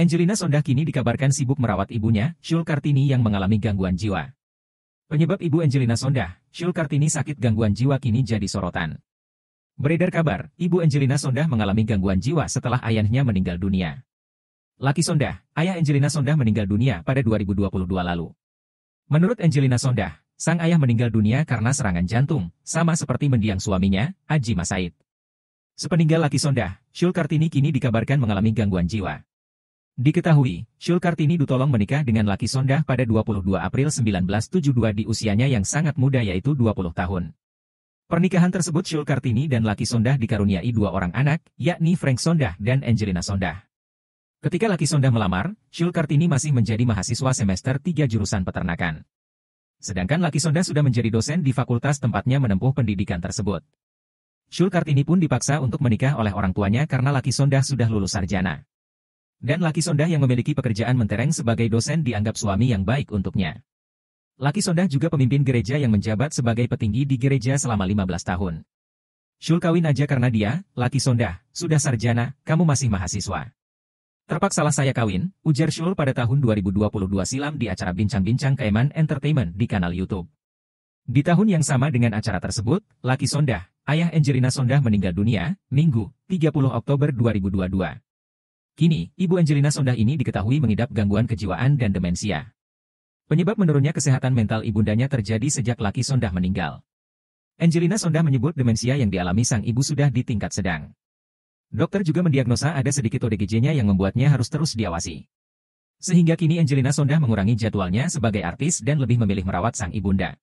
Angelina Sondah kini dikabarkan sibuk merawat ibunya, Syul Kartini yang mengalami gangguan jiwa. Penyebab ibu Angelina Sondah, Syul Kartini sakit gangguan jiwa kini jadi sorotan. Beredar kabar, ibu Angelina Sondah mengalami gangguan jiwa setelah ayahnya meninggal dunia. Laki Sondah, ayah Angelina Sondah meninggal dunia pada 2022 lalu. Menurut Angelina Sondah, sang ayah meninggal dunia karena serangan jantung, sama seperti mendiang suaminya, Haji Masaid. Sepeninggal Laki Sondah, Syul Kartini kini dikabarkan mengalami gangguan jiwa. Diketahui, Syul Kartini Dutolong menikah dengan Laki Sondah pada 22 April 1972 di usianya yang sangat muda yaitu 20 tahun. Pernikahan tersebut Syul Kartini dan Laki Sondah dikaruniai dua orang anak, yakni Frank Sondah dan Angelina Sondah. Ketika Laki Sondah melamar, Syul Kartini masih menjadi mahasiswa semester 3 jurusan peternakan. Sedangkan Laki Sondah sudah menjadi dosen di fakultas tempatnya menempuh pendidikan tersebut. Syul Kartini pun dipaksa untuk menikah oleh orang tuanya karena Laki Sondah sudah lulus sarjana. Dan Laki Sondah yang memiliki pekerjaan mentereng sebagai dosen dianggap suami yang baik untuknya. Laki Sondah juga pemimpin gereja yang menjabat sebagai petinggi di gereja selama 15 tahun. Syul kawin aja karena dia, Laki Sondah, sudah sarjana, kamu masih mahasiswa. Terpaksalah saya kawin, ujar Syul pada tahun 2022 silam di acara Bincang-Bincang Kaiman Entertainment di kanal Youtube. Di tahun yang sama dengan acara tersebut, Laki Sondah, ayah Angelina Sondah meninggal dunia, Minggu, 30 Oktober 2022. Kini, Ibu Angelina Sondah ini diketahui mengidap gangguan kejiwaan dan demensia. Penyebab menurunnya kesehatan mental ibundanya terjadi sejak laki Sondah meninggal. Angelina Sondah menyebut demensia yang dialami sang ibu sudah di tingkat sedang. Dokter juga mendiagnosa ada sedikit ODGJ-nya yang membuatnya harus terus diawasi. Sehingga kini Angelina Sondah mengurangi jadwalnya sebagai artis dan lebih memilih merawat sang ibunda.